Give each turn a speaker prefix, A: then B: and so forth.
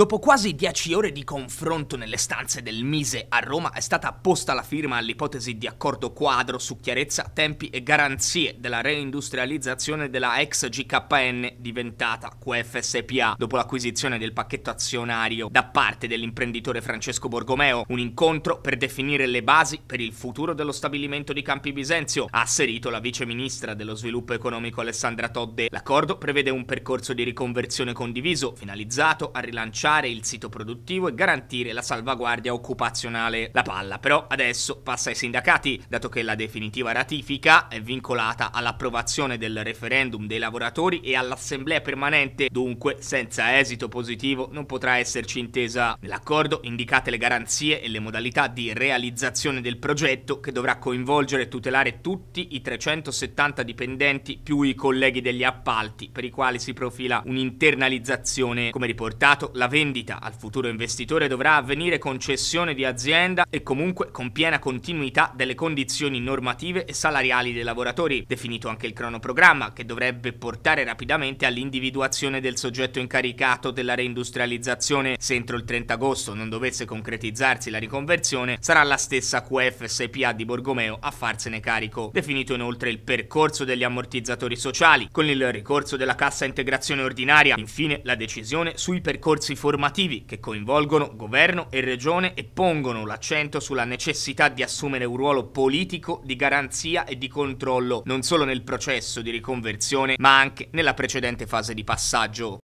A: Dopo quasi 10 ore di confronto nelle stanze del Mise a Roma è stata apposta la firma all'ipotesi di accordo quadro su chiarezza, tempi e garanzie della reindustrializzazione della ex GKN diventata QFSPA dopo l'acquisizione del pacchetto azionario da parte dell'imprenditore Francesco Borgomeo, un incontro per definire le basi per il futuro dello stabilimento di Campi Bisenzio, ha asserito la vice ministra dello sviluppo economico Alessandra Todde. L'accordo prevede un percorso di riconversione condiviso finalizzato a rilanciare rilanciare il sito produttivo e garantire la salvaguardia occupazionale. La palla però adesso passa ai sindacati, dato che la definitiva ratifica è vincolata all'approvazione del referendum dei lavoratori e all'assemblea permanente, dunque senza esito positivo non potrà esserci intesa. Nell'accordo indicate le garanzie e le modalità di realizzazione del progetto che dovrà coinvolgere e tutelare tutti i 370 dipendenti più i colleghi degli appalti per i quali si profila un'internalizzazione. Come riportato, la vendita al futuro investitore dovrà avvenire con cessione di azienda e comunque con piena continuità delle condizioni normative e salariali dei lavoratori, definito anche il cronoprogramma che dovrebbe portare rapidamente all'individuazione del soggetto incaricato della reindustrializzazione. Se entro il 30 agosto non dovesse concretizzarsi la riconversione, sarà la stessa QFSPA di Borgomeo a farsene carico. Definito inoltre il percorso degli ammortizzatori sociali, con il ricorso della cassa integrazione ordinaria, infine la decisione sui percorsi formativi che coinvolgono governo e regione e pongono l'accento sulla necessità di assumere un ruolo politico di garanzia e di controllo non solo nel processo di riconversione ma anche nella precedente fase di passaggio.